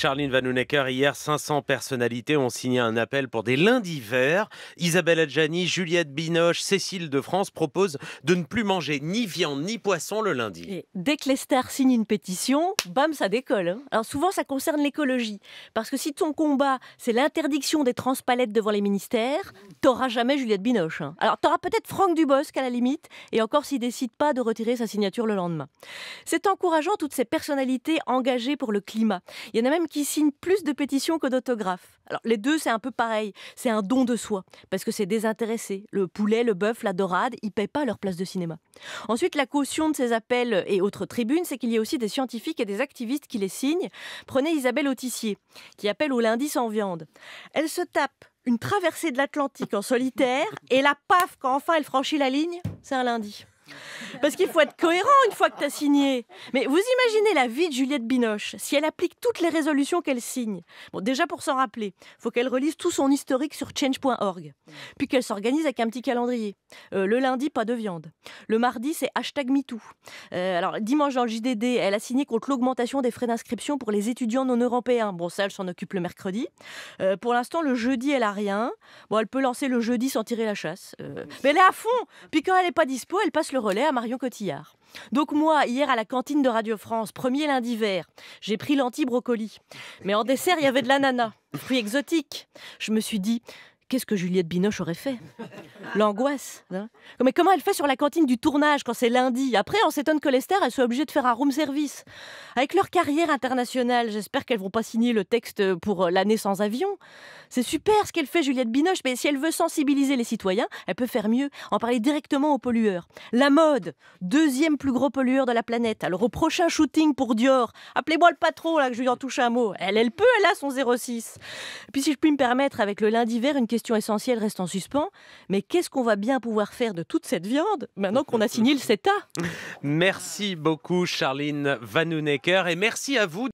Charline Vanhoenacker, hier, 500 personnalités ont signé un appel pour des lundis verts. Isabelle Adjani, Juliette Binoche, Cécile de France proposent de ne plus manger ni viande ni poisson le lundi. dès que les stars signent une pétition, bam, ça décolle. Hein. Alors souvent, ça concerne l'écologie. Parce que si ton combat, c'est l'interdiction des transpalettes devant les ministères, t'auras jamais Juliette Binoche. Hein. Alors t'auras peut-être Franck Dubosc à la limite, et encore s'il décide pas de retirer sa signature le lendemain. C'est encourageant toutes ces personnalités engagées pour le climat. Il y en a même qui signent plus de pétitions que d'autographes. Alors les deux, c'est un peu pareil, c'est un don de soi, parce que c'est désintéressé. Le poulet, le bœuf, la dorade, ils paient pas leur place de cinéma. Ensuite, la caution de ces appels et autres tribunes, c'est qu'il y a aussi des scientifiques et des activistes qui les signent. Prenez Isabelle Autissier, qui appelle au lundi sans viande. Elle se tape une traversée de l'Atlantique en solitaire, et la paf, quand enfin elle franchit la ligne, c'est un lundi. Parce qu'il faut être cohérent une fois que tu as signé. Mais vous imaginez la vie de Juliette Binoche, si elle applique toutes les résolutions qu'elle signe. Bon, déjà pour s'en rappeler, faut qu'elle relise tout son historique sur change.org. Puis qu'elle s'organise avec un petit calendrier. Euh, le lundi, pas de viande. Le mardi, c'est hashtag MeToo. Euh, alors, dimanche dans le JDD, elle a signé contre l'augmentation des frais d'inscription pour les étudiants non européens. Bon, ça, elle s'en occupe le mercredi. Euh, pour l'instant, le jeudi, elle a rien. Bon, elle peut lancer le jeudi sans tirer la chasse. mais elle est à fond. Puis quand elle n'est pas dispo, elle passe le relais à Marie. Donc moi, hier à la cantine de Radio France, premier lundi vert, j'ai pris l'anti-brocoli. Mais en dessert, il y avait de l'ananas, fruit exotique. Je me suis dit, qu'est-ce que Juliette Binoche aurait fait L'angoisse. Hein. mais comment elle fait sur la cantine du tournage quand c'est lundi Après, on s'étonne que Lester, elle soit obligée de faire un room service. Avec leur carrière internationale, j'espère qu'elles vont pas signer le texte pour euh, l'année sans avion. C'est super ce qu'elle fait, Juliette Binoche, mais si elle veut sensibiliser les citoyens, elle peut faire mieux, en parler directement aux pollueurs. La mode, deuxième plus gros pollueur de la planète. Alors au prochain shooting pour Dior, appelez-moi le patron là que je lui en touche un mot. Elle, elle peut, elle a son 06. puis si je puis me permettre, avec le lundi vert, une question question essentielle reste en suspens. Mais qu'est-ce qu'on va bien pouvoir faire de toute cette viande maintenant qu'on a signé le CETA Merci beaucoup, Charline Vanhoenacker, et merci à vous.